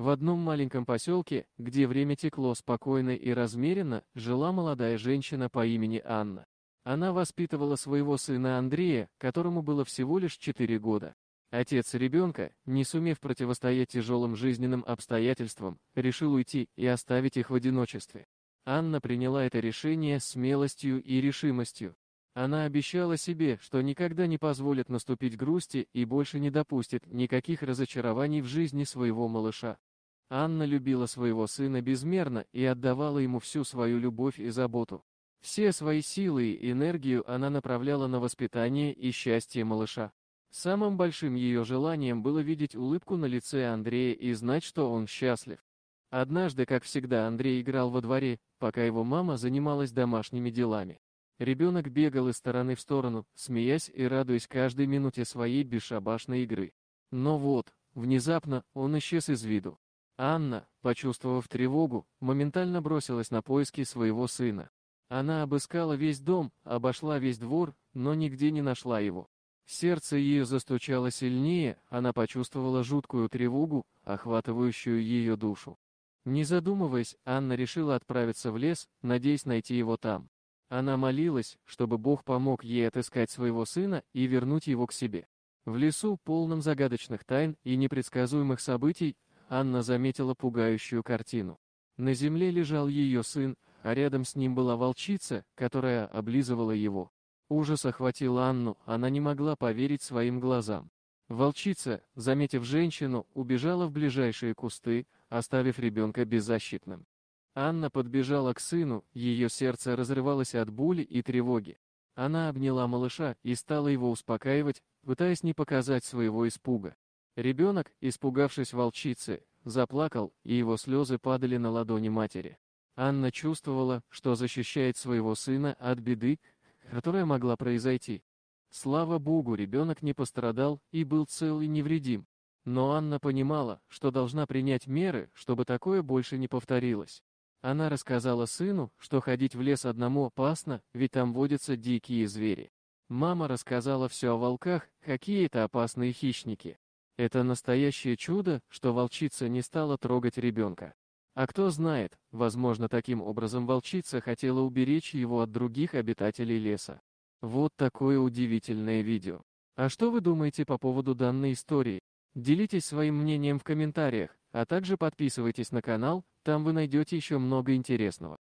В одном маленьком поселке, где время текло спокойно и размеренно, жила молодая женщина по имени Анна. Она воспитывала своего сына Андрея, которому было всего лишь 4 года. Отец ребенка, не сумев противостоять тяжелым жизненным обстоятельствам, решил уйти и оставить их в одиночестве. Анна приняла это решение смелостью и решимостью. Она обещала себе, что никогда не позволит наступить грусти и больше не допустит никаких разочарований в жизни своего малыша. Анна любила своего сына безмерно и отдавала ему всю свою любовь и заботу. Все свои силы и энергию она направляла на воспитание и счастье малыша. Самым большим ее желанием было видеть улыбку на лице Андрея и знать, что он счастлив. Однажды, как всегда, Андрей играл во дворе, пока его мама занималась домашними делами. Ребенок бегал из стороны в сторону, смеясь и радуясь каждой минуте своей бесшабашной игры. Но вот, внезапно, он исчез из виду. Анна, почувствовав тревогу, моментально бросилась на поиски своего сына. Она обыскала весь дом, обошла весь двор, но нигде не нашла его. Сердце ее застучало сильнее, она почувствовала жуткую тревогу, охватывающую ее душу. Не задумываясь, Анна решила отправиться в лес, надеясь найти его там. Она молилась, чтобы Бог помог ей отыскать своего сына и вернуть его к себе. В лесу, полном загадочных тайн и непредсказуемых событий, Анна заметила пугающую картину. На земле лежал ее сын, а рядом с ним была волчица, которая облизывала его. Ужас охватил Анну, она не могла поверить своим глазам. Волчица, заметив женщину, убежала в ближайшие кусты, оставив ребенка беззащитным. Анна подбежала к сыну, ее сердце разрывалось от боли и тревоги. Она обняла малыша и стала его успокаивать, пытаясь не показать своего испуга. Ребенок, испугавшись волчицы, заплакал, и его слезы падали на ладони матери. Анна чувствовала, что защищает своего сына от беды, которая могла произойти. Слава богу, ребенок не пострадал и был цел и невредим. Но Анна понимала, что должна принять меры, чтобы такое больше не повторилось. Она рассказала сыну, что ходить в лес одному опасно, ведь там водятся дикие звери. Мама рассказала все о волках, какие это опасные хищники. Это настоящее чудо, что волчица не стала трогать ребенка. А кто знает, возможно таким образом волчица хотела уберечь его от других обитателей леса. Вот такое удивительное видео. А что вы думаете по поводу данной истории? Делитесь своим мнением в комментариях, а также подписывайтесь на канал, там вы найдете еще много интересного.